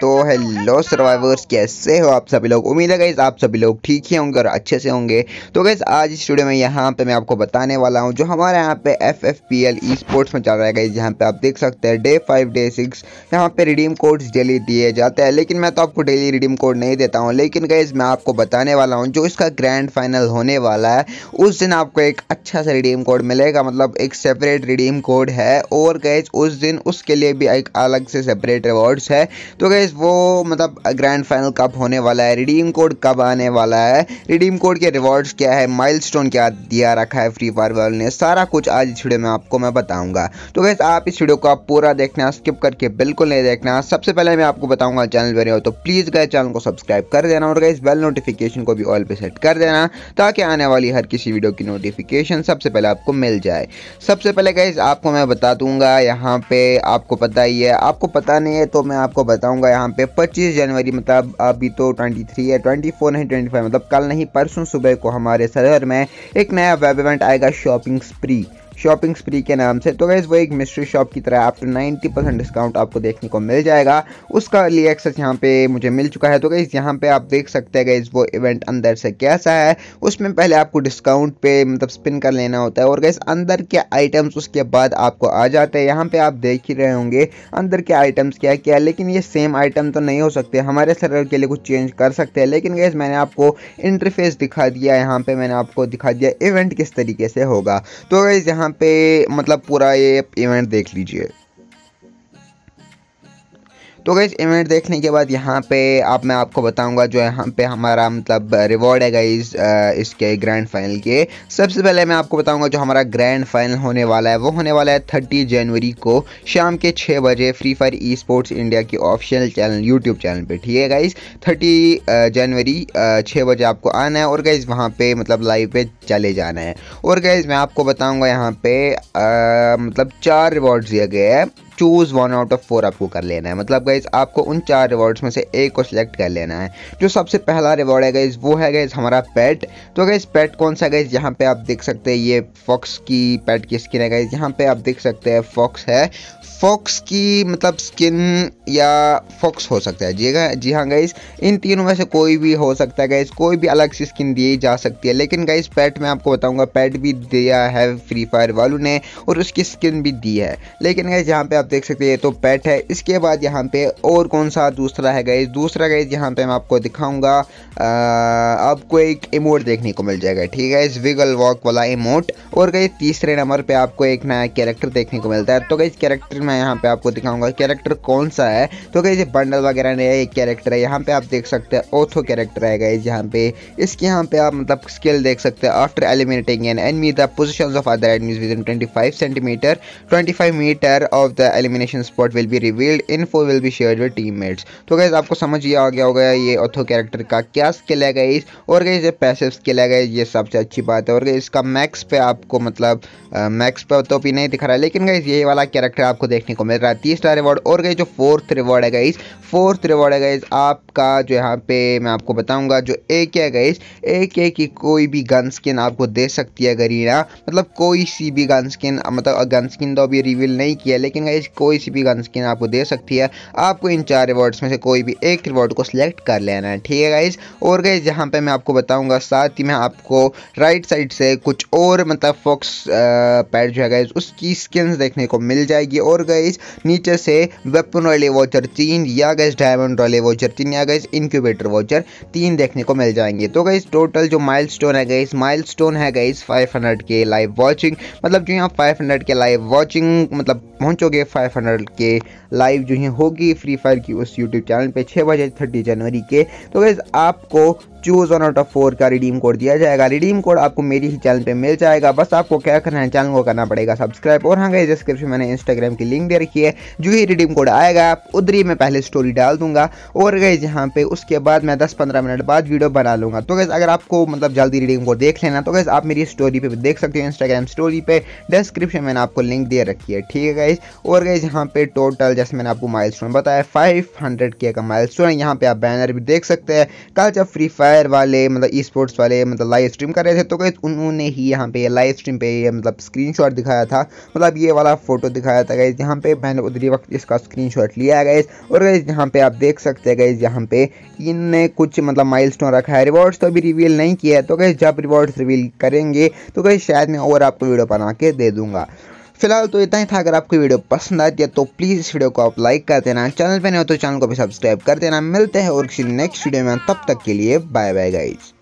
तो hello survivors कैसे हो आप सभी लोग उम्मीद है गई आप सभी लोग ठीक ही होंगे और अच्छे से होंगे तो गई आज इस स्टूडियो में यहाँ पे मैं आपको बताने वाला हूँ जो हमारे यहाँ पे F F P L esports में चल रहा है गाइज यहाँ पे आप देख सकते हैं डे फाइव डे सिक्स यहाँ पे रिडीम कोड्स डेली दिए जाते हैं लेकिन मैं तो आपको डेली रिडीम कोड नहीं देता हूँ लेकिन गई मैं आपको बताने वाला हूँ जो इसका ग्रैंड फाइनल होने वाला है उस दिन आपको एक अच्छा सा रिडीम कोड मिलेगा मतलब एक सेपरेट रिडीम कोड है और गैज उस दिन उसके लिए भी एक अलग से सेपरेट रिवॉर्ड्स है तो गैज गाइस वो मतलब ग्रैंड फाइनल कब होने वाला है रिडीम कोड कब आने वाला है रिडीम कोड के रिवॉर्ड्स क्या है माइलस्टोन क्या दिया रखा है फ्री फायर वर्ल्ड ने सारा कुछ आज इस वीडियो में आपको मैं बताऊंगा तो गाइज आप इस वीडियो को आप पूरा देखना स्किप करके बिल्कुल नहीं देखना सबसे पहले मैं आपको बताऊंगा चैनल पर हो तो प्लीज़ गए चैनल को सब्सक्राइब कर देना और गाइज बेल नोटिफिकेशन को भी ऑल पे सेट कर देना ताकि आने वाली हर किसी वीडियो की नोटिफिकेशन सबसे पहले आपको मिल जाए सबसे पहले गाइज आपको मैं बता दूंगा यहाँ पे आपको पता ही है आपको पता नहीं है तो मैं आपको बताऊंगा यहाँ पे 25 जनवरी मतलब अभी तो 23 है 24 नहीं 25 मतलब कल नहीं परसों सुबह को हमारे सर्वर में एक नया वेब इवेंट आएगा शॉपिंग स्प्री शॉपिंग स्प्री के नाम से तो गैस वो एक मिस्ट्री शॉप की तरह आप टू नाइन्टी परसेंट डिस्काउंट आपको देखने को मिल जाएगा उसका लिए एक्सेस यहाँ पे मुझे मिल चुका है तो गैस यहाँ पे आप देख सकते हैं गैस वो इवेंट अंदर से कैसा है उसमें पहले आपको डिस्काउंट पे मतलब स्पिन कर लेना होता है और गैस अंदर के आइटम्स उसके बाद आपको आ जाते हैं यहाँ पर आप देख ही रहे होंगे अंदर के आइटम्स क्या क्या है लेकिन ये सेम आइटम तो नहीं हो सकते हमारे सर्वर के लिए कुछ चेंज कर सकते हैं लेकिन गैस मैंने आपको इंटरफेस दिखा दिया यहाँ पर मैंने आपको दिखा दिया इवेंट किस तरीके से होगा तो गैस यहाँ यहाँ पे मतलब पूरा ये इवेंट देख लीजिए तो गई इवेंट देखने के बाद यहाँ पे आप मैं आपको बताऊँगा जो यहाँ पे हमारा मतलब रिवॉर्ड है गई इसके ग्रैंड फाइनल के सबसे पहले मैं आपको बताऊँगा जो हमारा ग्रैंड फाइनल होने वाला है वो होने वाला है थर्टी जनवरी को शाम के छः बजे Free Fire esports India की ऑफिशियल चैनल यूट्यूब चैनल पर ठीक है गाइज थर्टी जनवरी छः बजे आपको आना है और गाइज वहाँ पर मतलब लाइव पे चले जाना है और गाइज मैं आपको बताऊँगा यहाँ पे मतलब चार रिवॉर्ड दिया गया है choose one out of four आपको कर लेना है मतलब गाइज आपको उन चार रिवॉर्ड्स में से एक को सिलेक्ट कर लेना है जो सबसे पहला रिवॉर्ड है गाइज वो है गाइज हमारा पेट तो गाइज पेट कौन सा गाइज यहाँ पे आप देख सकते हैं ये फॉक्स की पेट की स्किन है गाइज यहाँ पे आप देख सकते हैं फॉक्स है फॉक्स की मतलब स्किन या फॉक्स हो सकता है जी जी हाँ गाइस इन तीनों में से कोई भी हो सकता है गाइस कोई भी अलग सी स्किन दी जा सकती है लेकिन गाइस पैट मैं आपको बताऊंगा पैट भी दिया है फ्री फायर वालों ने और उसकी स्किन भी दी है लेकिन गाइस यहाँ पे आप देख सकते हैं तो पैट है इसके बाद यहाँ पे और कौन सा दूसरा है गाइस दूसरा गाइस यहाँ पे मैं आपको दिखाऊंगा आपको एक इमोट देखने को मिल जाएगा ठीक है इस विगल वॉक वाला इमोट और गई तीसरे नंबर पर आपको एक नया कैरेक्टर देखने को मिलता है तो गई कैरेक्टर मैं यहाँ पे आपको दिखाऊंगा कैरेक्टर कौन सा है तो गई बंडल वगैरह नया एक कैरेक्टर है यहाँ पे आप देख सकते हैं ओथो कैरेक्टर है गई यहाँ पे इसके यहाँ पे आप मतलब स्किल देख सकते हैं after eliminating an enemy the position of other enemies within twenty five centimetre twenty five metre of the elimination spot will be revealed info will be share with teammates तो गई आपको समझ ये आ गया होगा ये ओथो character का क्या स्किल है गई और गई ये पैसे स्किल है गई ये सबसे अच्छी बात है और इसका मैक्स पे आपको मतलब मैक्स पे तो भी नहीं दिखा रहा है लेकिन गई यही वाला कैरेक्टर आपको देखने को मिल रहा है तीसरा रिवॉर्ड और गई जो फोर्थ रिवॉर्ड है गई फोर्थ रिवॉर्ड है गई आपका जो यहाँ पे मैं आपको बताऊंगा जो ए के है गई ए के की कोई भी गन स्किन आपको दे सकती है गरीना मतलब कोई सी भी गन स्किन मतलब गन स्किन तो अभी रिवील नहीं किया लेकिन गई कोई सी भी गन स्किन आपको दे सकती है आपको इन चार रिवॉर्ड्स में से कोई भी एक रिवॉर्ड को सिलेक्ट कर लेना है ठीक है गाइज और गई जहाँ पे मैं आपको बताऊंगा साथ ही मैं आपको राइट साइड से कुछ और मतलब फॉक्स पैड जो है गाइज उसकी स्किन्स देखने को मिल जाएगी और गाइज नीचे से वेपन वाले वॉचर तीन या गैस डायमंड वाले वॉचर तीन या गैस इंक्यूबेटर वॉचर तीन देखने को मिल जाएंगे तो गाइज टोटल जो माइल है गाइज माइल है guys five K live watching मतलब जो यहाँ फाइव के लाइव वॉचिंग मतलब पहुँचोगे फाइव के लाइव जो है होगी फ्री फायर की उस यूट्यूब चैनल पर छः बजे थर्टी जनवरी के तो गाइज आपको choose one out of four का रिडीम कोड दिया जाएगा रिडीम कोड आपको मेरी ही चैनल पे मिल जाएगा बस आपको क्या करना है चैनल को करना पड़ेगा सब्सक्राइब और हाँ गई डिस्क्रिप्शन मैंने इंस्टाग्राम की लिंक दे रखी है जो ही रिडीम कोड आएगा आप उधर ही मैं पहले स्टोरी डाल दूंगा और गई यहाँ पे उसके बाद मैं दस पंद्रह मिनट बाद वीडियो बना लूँगा तो गैस अगर आपको मतलब जल्दी रिडीम कोड देख लेना तो गैस आप मेरी स्टोरी पर देख सकते हो इंस्टाग्राम स्टोरी पर डिस्क्रिप्शन मैंने आपको लिंक दे रखी है ठीक है गाइज और गई यहाँ पे टोटल जैसे मैंने आपको माइल बताया फाइव हंड्रेड के का माइल यहाँ पे आप बैनर भी देख सकते हैं कल जब फ्री फायर फायर वाले मतलब ई स्पोर्ट्स वाले मतलब लाइव स्ट्रीम कर रहे थे तो गैस उन्होंने ही यहाँ पे लाइव स्ट्रीम पे ये मतलब स्क्रीनशॉट दिखाया था मतलब ये वाला फोटो दिखाया था गैस यहाँ पे मैंने उधरी वक्त इसका स्क्रीनशॉट लिया गैस और गैस यहाँ पे आप देख सकते हैं गैस यहाँ पे इनने कुछ मतलब माइल रखा है रिवॉर्ड्स तो अभी रिवील नहीं किया है तो गैस जब रिवॉर्ड्स रिवील करेंगे तो गैस शायद मैं और आपको वीडियो बना के दे दूंगा फिलहाल तो इतना ही था अगर आपको वीडियो पसंद आती है तो प्लीज़ इस वीडियो को आप लाइक कर देना चैनल पर नहीं हो तो चैनल को भी सब्सक्राइब कर देना मिलते हैं और किसी नेक्स्ट वीडियो में तब तक के लिए बाय बाय गाइज